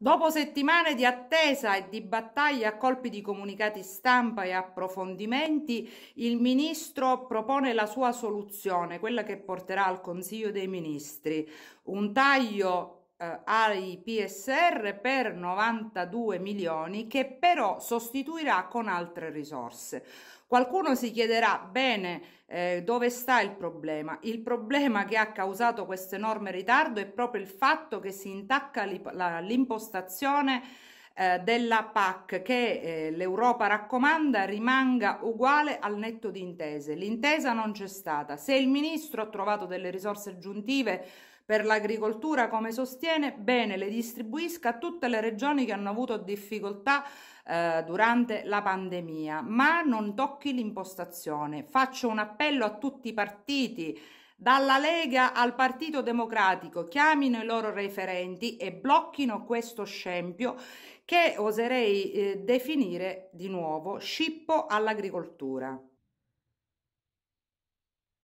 Dopo settimane di attesa e di battaglia a colpi di comunicati stampa e approfondimenti, il ministro propone la sua soluzione, quella che porterà al Consiglio dei Ministri, un taglio eh, ai PSR per 92 milioni che però sostituirà con altre risorse. Qualcuno si chiederà bene eh, dove sta il problema. Il problema che ha causato questo enorme ritardo è proprio il fatto che si intacca l'impostazione eh, della PAC che eh, l'Europa raccomanda rimanga uguale al netto di intese. L'intesa non c'è stata. Se il ministro ha trovato delle risorse aggiuntive per l'agricoltura, come sostiene, bene, le distribuisca a tutte le regioni che hanno avuto difficoltà eh, durante la pandemia, ma non tocchi l'impostazione. Faccio un appello a tutti i partiti dalla Lega al Partito Democratico chiamino i loro referenti e blocchino questo scempio che oserei eh, definire di nuovo scippo all'agricoltura.